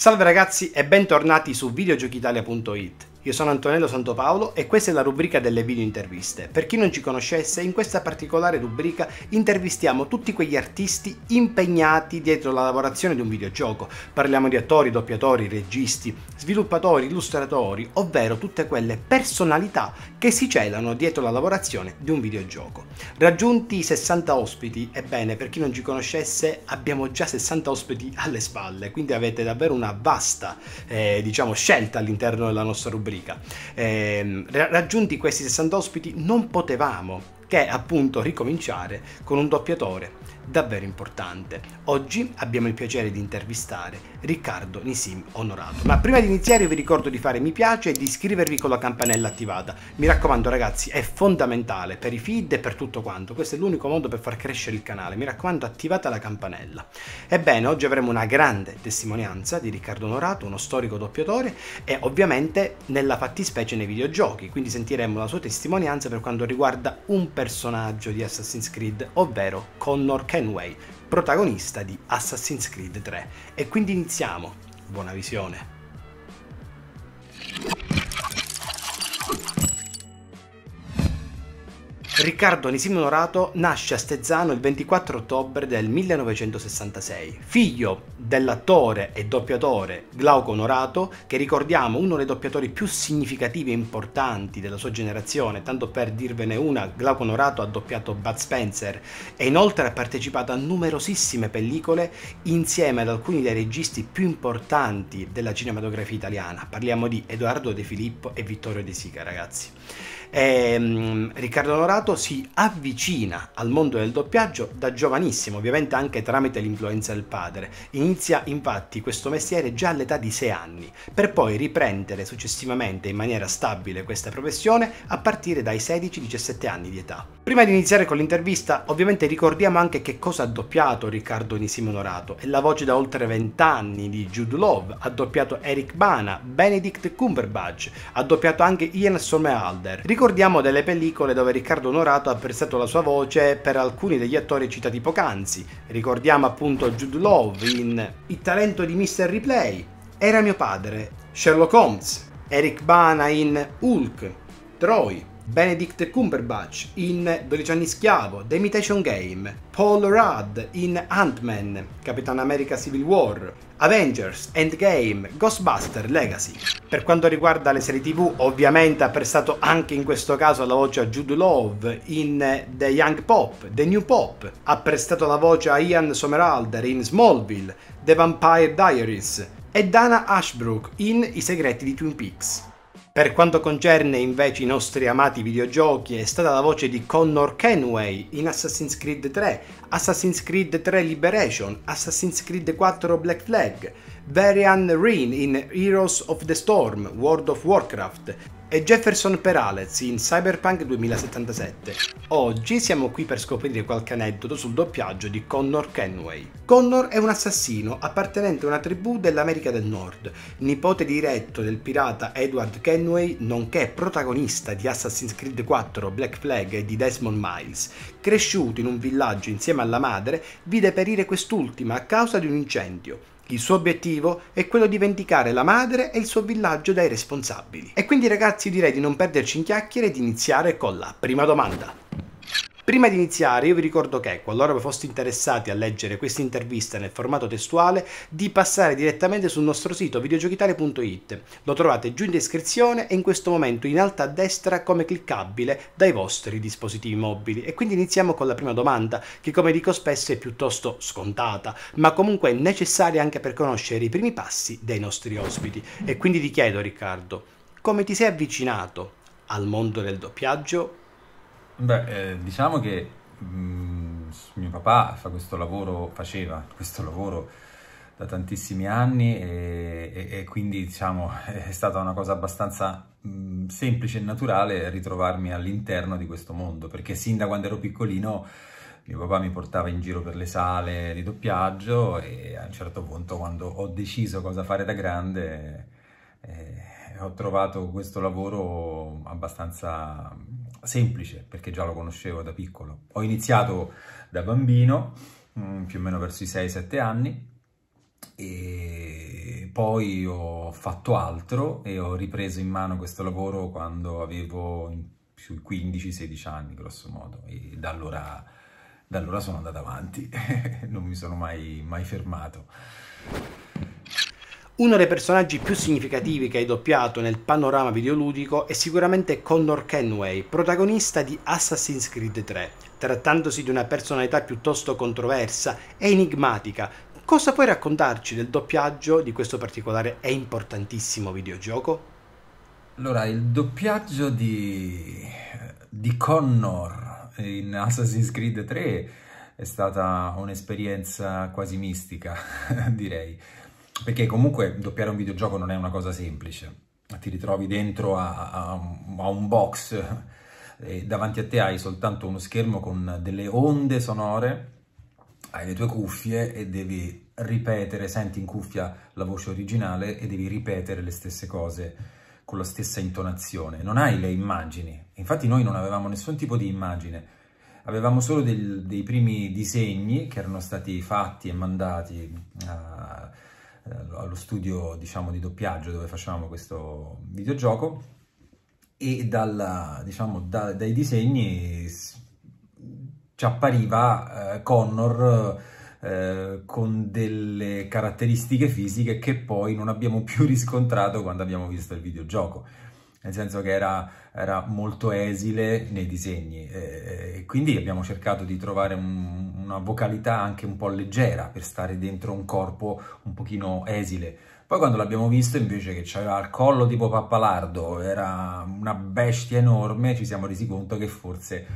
Salve ragazzi e bentornati su videogiochitalia.it. Io sono Antonello Santopaolo e questa è la rubrica delle video interviste. Per chi non ci conoscesse, in questa particolare rubrica intervistiamo tutti quegli artisti impegnati dietro la lavorazione di un videogioco. Parliamo di attori, doppiatori, registi, sviluppatori, illustratori, ovvero tutte quelle personalità che si celano dietro la lavorazione di un videogioco. Raggiunti i 60 ospiti, ebbene per chi non ci conoscesse abbiamo già 60 ospiti alle spalle, quindi avete davvero una vasta eh, diciamo, scelta all'interno della nostra rubrica. Eh, raggiunti questi 60 ospiti non potevamo che appunto ricominciare con un doppiatore davvero importante. Oggi abbiamo il piacere di intervistare Riccardo Nisim Onorato. Ma prima di iniziare vi ricordo di fare mi piace e di iscrivervi con la campanella attivata. Mi raccomando ragazzi, è fondamentale per i feed e per tutto quanto. Questo è l'unico modo per far crescere il canale. Mi raccomando attivate la campanella. Ebbene, oggi avremo una grande testimonianza di Riccardo Onorato, uno storico doppiatore e ovviamente nella fattispecie nei videogiochi, quindi sentiremo la sua testimonianza per quanto riguarda un personaggio di Assassin's Creed, ovvero Connor Kennedy Fenway, protagonista di Assassin's Creed 3. E quindi iniziamo. Buona visione. Riccardo Anisimio Norato nasce a Stezzano il 24 ottobre del 1966, figlio dell'attore e doppiatore Glauco Norato, che ricordiamo uno dei doppiatori più significativi e importanti della sua generazione, tanto per dirvene una, Glauco Norato ha doppiato Bud Spencer e inoltre ha partecipato a numerosissime pellicole insieme ad alcuni dei registi più importanti della cinematografia italiana, parliamo di Edoardo De Filippo e Vittorio De Sica ragazzi. E, ehm, Riccardo Norato si avvicina al mondo del doppiaggio da giovanissimo, ovviamente anche tramite l'influenza del padre. Inizia infatti questo mestiere già all'età di 6 anni, per poi riprendere successivamente in maniera stabile questa professione a partire dai 16-17 anni di età. Prima di iniziare con l'intervista, ovviamente ricordiamo anche che cosa ha doppiato Riccardo Nisimo Norato. È la voce da oltre 20 anni di Jude Love, ha doppiato Eric Bana, Benedict Cumberbatch, ha doppiato anche Ian Somerhalder ricordiamo delle pellicole dove Riccardo Onorato ha prestato la sua voce per alcuni degli attori citati poc'anzi. Ricordiamo appunto Jude Love in Il talento di Mr. Replay, Era mio padre, Sherlock Holmes, Eric Bana in Hulk, Troy, Benedict Cumberbatch in 12 anni schiavo, The Imitation Game, Paul Rudd in Ant-Man, Capitan America Civil War, Avengers, Endgame, Ghostbuster, Legacy. Per quanto riguarda le serie tv, ovviamente ha prestato anche in questo caso la voce a Jude Love in The Young Pop, The New Pop, ha prestato la voce a Ian Somerhalder in Smallville, The Vampire Diaries e Dana Ashbrook in I segreti di Twin Peaks. Per quanto concerne invece i nostri amati videogiochi, è stata la voce di Connor Kenway in Assassin's Creed 3, Assassin's Creed 3 Liberation, Assassin's Creed 4 Black Flag, Varian Reen in Heroes of the Storm, World of Warcraft, è Jefferson Perales in Cyberpunk 2077. Oggi siamo qui per scoprire qualche aneddoto sul doppiaggio di Connor Kenway. Connor è un assassino appartenente a una tribù dell'America del Nord, nipote diretto del pirata Edward Kenway, nonché protagonista di Assassin's Creed 4, Black Flag e di Desmond Miles. Cresciuto in un villaggio insieme alla madre, vide perire quest'ultima a causa di un incendio il suo obiettivo è quello di vendicare la madre e il suo villaggio dai responsabili. E quindi ragazzi direi di non perderci in chiacchiere e di iniziare con la prima domanda. Prima di iniziare io vi ricordo che qualora vi foste interessati a leggere questa intervista nel formato testuale di passare direttamente sul nostro sito videogiochitale.it. Lo trovate giù in descrizione e in questo momento in alto a destra come cliccabile dai vostri dispositivi mobili. E quindi iniziamo con la prima domanda che come dico spesso è piuttosto scontata ma comunque necessaria anche per conoscere i primi passi dei nostri ospiti. E quindi ti chiedo Riccardo, come ti sei avvicinato al mondo del doppiaggio Beh, eh, diciamo che mh, mm, mio papà fa questo lavoro, faceva questo lavoro da tantissimi anni e, e, e quindi diciamo è stata una cosa abbastanza mh, mm, semplice e naturale ritrovarmi all'interno di questo mondo perché sin da quando ero piccolino mio papà mi portava in giro per le sale di doppiaggio e a un certo punto quando ho deciso cosa fare da grande eh, ho trovato questo lavoro abbastanza semplice, perché già lo conoscevo da piccolo. Ho iniziato da bambino, mm, più o meno verso i 6-7 anni, e poi ho fatto altro e ho ripreso in mano questo lavoro quando avevo sui 15-16 anni, grosso modo, e da allora, da allora sono andato avanti, non mi sono mai, mai fermato. Uno dei personaggi più significativi che hai doppiato nel panorama videoludico è sicuramente Connor Kenway, protagonista di Assassin's Creed 3. Trattandosi di una personalità piuttosto controversa e enigmatica, cosa puoi raccontarci del doppiaggio di questo particolare e importantissimo videogioco? Allora, il doppiaggio di, di Connor in Assassin's Creed 3 è stata un'esperienza quasi mistica, direi perché comunque doppiare un videogioco non è una cosa semplice. Ti ritrovi dentro a, a, a un box e davanti a te hai soltanto uno schermo con delle onde sonore, hai le tue cuffie e devi ripetere, senti in cuffia la voce originale e devi ripetere le stesse cose con la stessa intonazione. Non hai le immagini, infatti noi non avevamo nessun tipo di immagine, avevamo solo del, dei primi disegni che erano stati fatti e mandati uh, eh, allo studio diciamo, di doppiaggio dove facevamo questo videogioco e dalla, diciamo, da, dai disegni ci appariva eh, Connor eh, con delle caratteristiche fisiche che poi non abbiamo più riscontrato quando abbiamo visto il videogioco nel senso che era, era molto esile nei disegni e, e quindi abbiamo cercato di trovare un, una vocalità anche un po' leggera per stare dentro un corpo un pochino esile. Poi quando l'abbiamo visto invece che c'era il collo tipo pappalardo, era una bestia enorme, ci siamo resi conto che forse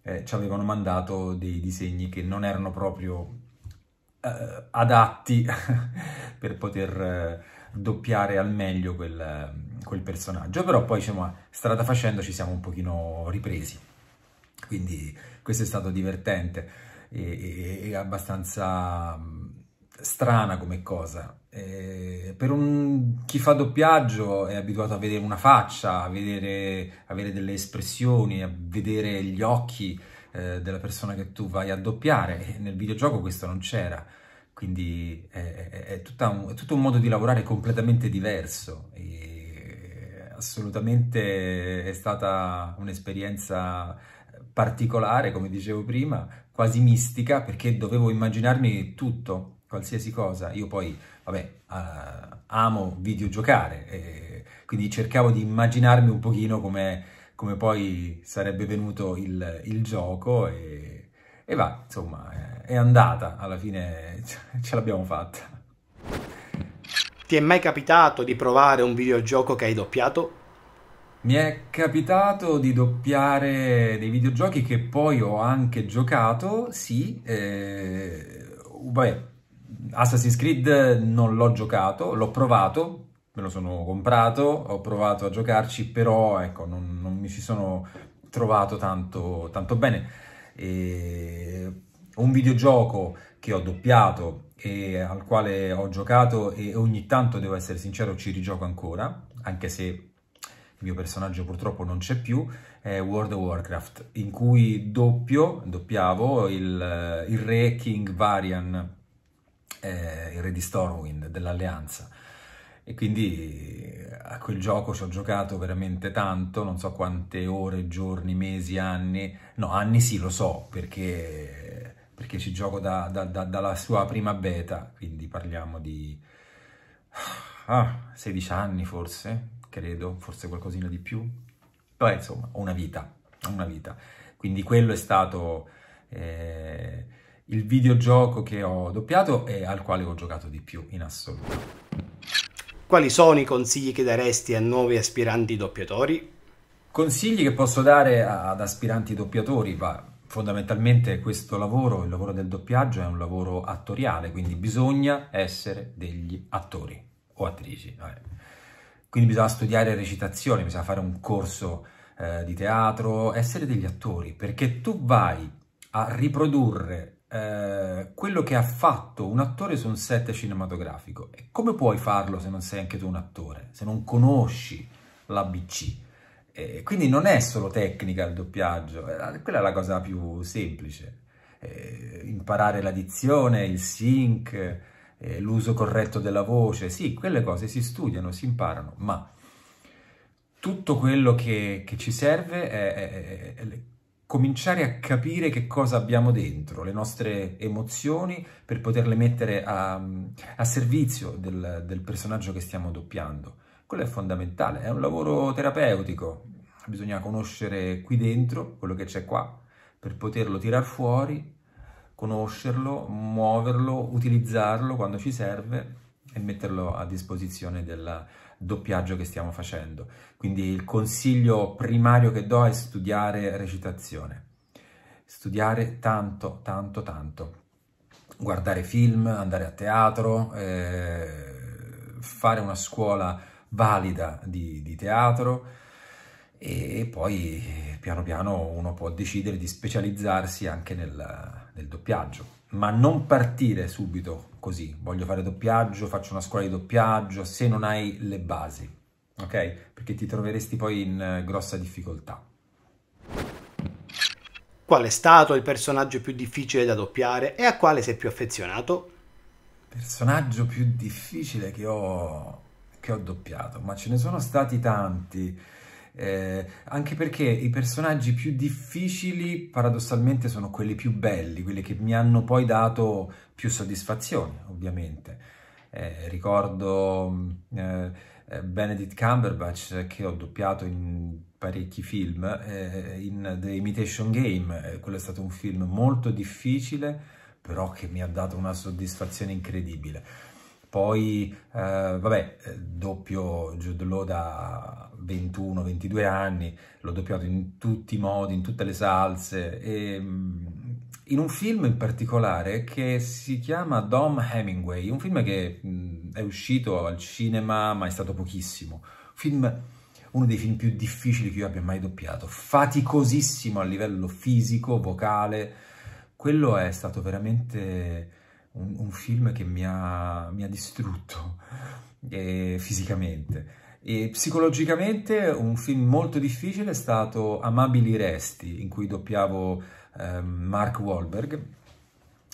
eh, ci avevano mandato dei disegni che non erano proprio eh, adatti per poter... Eh, doppiare al meglio quel, quel personaggio, però poi diciamo, strada facendo ci siamo un pochino ripresi, quindi questo è stato divertente e, e, e abbastanza strana come cosa. Eh, per un, chi fa doppiaggio è abituato a vedere una faccia, a vedere avere delle espressioni, a vedere gli occhi eh, della persona che tu vai a doppiare. Nel videogioco questo non c'era. Quindi è, è, è, un, è, tutto un modo di lavorare completamente diverso. E assolutamente è stata un'esperienza particolare, come dicevo prima, quasi mistica, perché dovevo immaginarmi tutto, qualsiasi cosa. Io poi, vabbè, uh, amo videogiocare, eh, quindi cercavo di immaginarmi un pochino come, come poi sarebbe venuto il, il gioco e, e va, insomma... Eh, è andata, alla fine ce l'abbiamo fatta. Ti è mai capitato di provare un videogioco che hai doppiato? Mi è capitato di doppiare dei videogiochi che poi ho anche giocato, sì, eh, vabbè, Assassin's Creed non l'ho giocato, l'ho provato, me lo sono comprato, ho provato a giocarci, però ecco, non, non mi ci sono trovato tanto, tanto bene. E un videogioco che ho doppiato e al quale ho giocato e ogni tanto, devo essere sincero, ci rigioco ancora, anche se il mio personaggio purtroppo non c'è più, è World of Warcraft, in cui doppio, doppiavo il, il re King Varian, eh, il re di Stormwind, dell'Alleanza. E quindi eh, a quel gioco ci ho giocato veramente tanto, non so quante ore, giorni, mesi, anni. No, anni sì, lo so, perché perché ci gioco da, da, da, dalla sua prima beta, quindi parliamo di ah, 16 anni forse, credo, forse qualcosina di più. Però insomma, ho una vita, ho una vita. Quindi quello è stato eh, il videogioco che ho doppiato e al quale ho giocato di più in assoluto. Quali sono i consigli che daresti a nuovi aspiranti doppiatori? Consigli che posso dare ad aspiranti doppiatori, va fondamentalmente questo lavoro, il lavoro del doppiaggio, è un lavoro attoriale, quindi bisogna essere degli attori o attrici. Quindi bisogna studiare recitazione, bisogna fare un corso eh, di teatro, essere degli attori, perché tu vai a riprodurre eh, quello che ha fatto un attore su un set cinematografico. E come puoi farlo se non sei anche tu un attore, se non conosci l'ABC? E quindi non è solo tecnica il doppiaggio, eh, quella è la cosa più semplice. Eh, imparare la dizione, il sync, eh, l'uso corretto della voce, sì, quelle cose si studiano, si imparano, ma tutto quello che, che ci serve è, è, è, è cominciare a capire che cosa abbiamo dentro, le nostre emozioni, per poterle mettere a, a servizio del, del personaggio che stiamo doppiando quello è fondamentale, è un lavoro terapeutico, bisogna conoscere qui dentro quello che c'è qua per poterlo tirar fuori, conoscerlo, muoverlo, utilizzarlo quando ci serve e metterlo a disposizione del doppiaggio che stiamo facendo. Quindi il consiglio primario che do è studiare recitazione, studiare tanto, tanto, tanto, guardare film, andare a teatro, eh, fare una scuola valida di, di teatro e poi piano piano uno può decidere di specializzarsi anche nel, nel, doppiaggio, ma non partire subito così, voglio fare doppiaggio, faccio una scuola di doppiaggio, se non hai le basi, ok? Perché ti troveresti poi in eh, grossa difficoltà. Qual è stato il personaggio più difficile da doppiare e a quale sei più affezionato? Personaggio più difficile che ho che ho doppiato, ma ce ne sono stati tanti. Eh, anche perché i personaggi più difficili paradossalmente sono quelli più belli, quelli che mi hanno poi dato più soddisfazione, ovviamente. Eh, ricordo mm, eh, Benedict Cumberbatch che ho doppiato in parecchi film, eh, in The Imitation Game, eh, quello è stato un film molto difficile, però che mi ha dato una soddisfazione incredibile. Poi, eh, vabbè, eh, doppio Jude Law da 21-22 anni, l'ho doppiato in tutti i modi, in tutte le salse, e, mm, in un film in particolare che si chiama Dom Hemingway, un film che mh, mm, è uscito al cinema ma è stato pochissimo, film uno dei film più difficili che io abbia mai doppiato, faticosissimo a livello fisico, vocale, quello è stato veramente un, un film che mi ha, mi ha distrutto eh, fisicamente. E psicologicamente un film molto difficile è stato Amabili Resti, in cui doppiavo eh, Mark Wahlberg,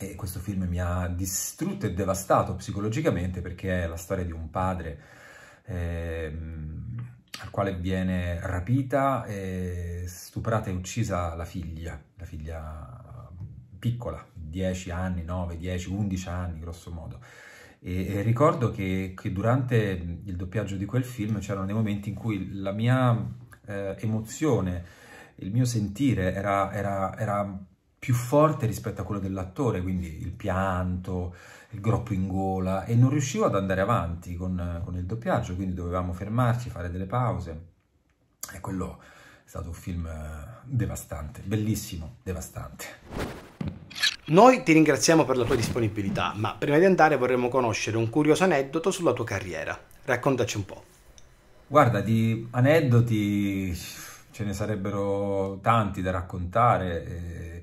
e questo film mi ha distrutto e devastato psicologicamente perché è la storia di un padre ehm, al quale viene rapita, e stuprata e uccisa la figlia, la figlia piccola, 10 anni, 9, 10, 11 anni grosso modo. E, e ricordo che, che, durante il doppiaggio di quel film c'erano dei momenti in cui la mia eh, emozione, il mio sentire era, era, era più forte rispetto a quello dell'attore, quindi il pianto, il groppo in gola, e non riuscivo ad andare avanti con, con il doppiaggio, quindi dovevamo fermarci, fare delle pause. E quello è stato un film eh, devastante, bellissimo, devastante. Noi ti ringraziamo per la tua disponibilità, ma prima di andare vorremmo conoscere un curioso aneddoto sulla tua carriera. Raccontaci un po'. Guarda, di aneddoti ce ne sarebbero tanti da raccontare. Eh,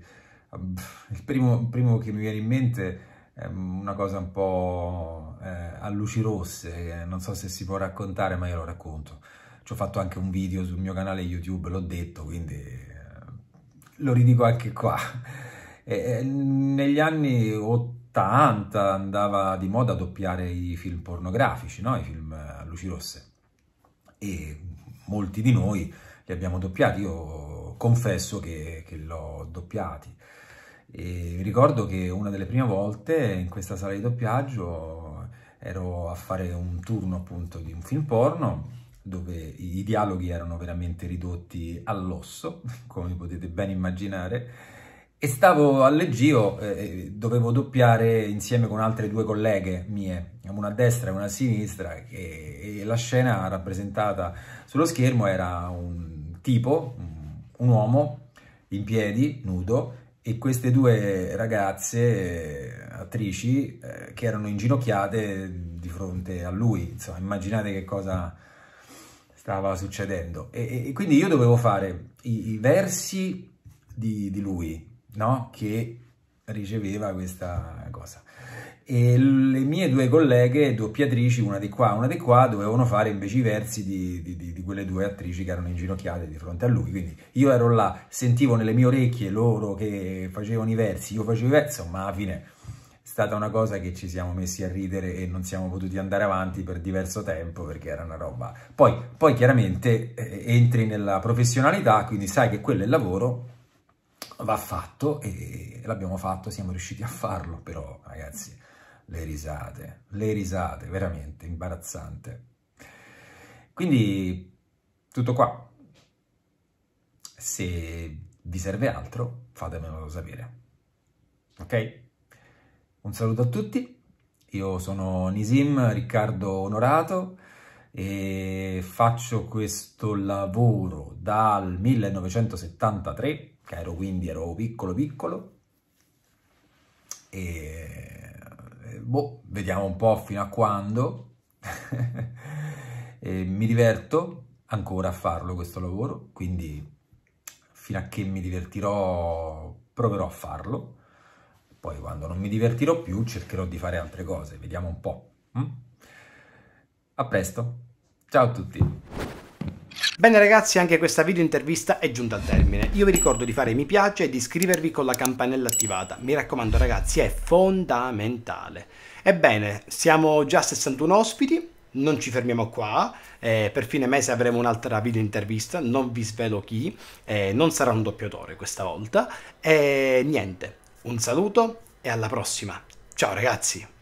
il primo, il primo che mi viene in mente è una cosa un po' eh, a luci rosse, eh, non so se si può raccontare, ma io lo racconto. Ci ho fatto anche un video sul mio canale YouTube, l'ho detto, quindi lo ridico anche qua e, negli anni 80 andava di moda doppiare i film pornografici, no? i film a luci rosse. E molti di noi li abbiamo doppiati, io confesso che, che l'ho doppiati. E ricordo che una delle prime volte in questa sala di doppiaggio ero a fare un turno appunto di un film porno dove i dialoghi erano veramente ridotti all'osso, come potete ben immaginare, e stavo a Leggio, eh, eh, dovevo doppiare insieme con altre due colleghe mie, una a destra e una a sinistra, e, e la scena rappresentata sullo schermo era un tipo, un uomo, in piedi, nudo, e queste due ragazze, eh, attrici, eh, che erano inginocchiate di fronte a lui. Insomma, immaginate che cosa stava succedendo. E, e quindi io dovevo fare i, i versi di, di lui, no? che riceveva questa cosa. E le mie due colleghe, doppiatrici, una di qua e una di qua, dovevano fare invece i versi di, di, di, quelle due attrici che erano inginocchiate di fronte a lui. Quindi io ero là, sentivo nelle mie orecchie loro che facevano i versi, io facevo i versi, ma alla fine è stata una cosa che ci siamo messi a ridere e non siamo potuti andare avanti per diverso tempo perché era una roba. Poi, poi chiaramente eh, entri nella professionalità, quindi sai che quello è il lavoro va fatto e l'abbiamo fatto, siamo riusciti a farlo, però ragazzi, le risate, le risate, veramente imbarazzante. Quindi tutto qua. Se vi serve altro, fatemelo sapere. Ok? Un saluto a tutti. Io sono Nisim Riccardo Onorato e faccio questo lavoro dal 1973 cioè, ero quindi ero piccolo piccolo e boh, vediamo un po' fino a quando mi diverto ancora a farlo questo lavoro quindi fino a che mi divertirò proverò a farlo poi quando non mi divertirò più cercherò di fare altre cose vediamo un po' hm? a presto ciao a tutti Bene ragazzi, anche questa video intervista è giunta al termine. Io vi ricordo di fare mi piace e di iscrivervi con la campanella attivata. Mi raccomando ragazzi, è fondamentale. Ebbene, siamo già a 61 ospiti, non ci fermiamo qua. Eh, per fine mese avremo un'altra video intervista, non vi svelo chi, eh, non sarà un doppiatore questa volta. E eh, niente, un saluto e alla prossima. Ciao ragazzi!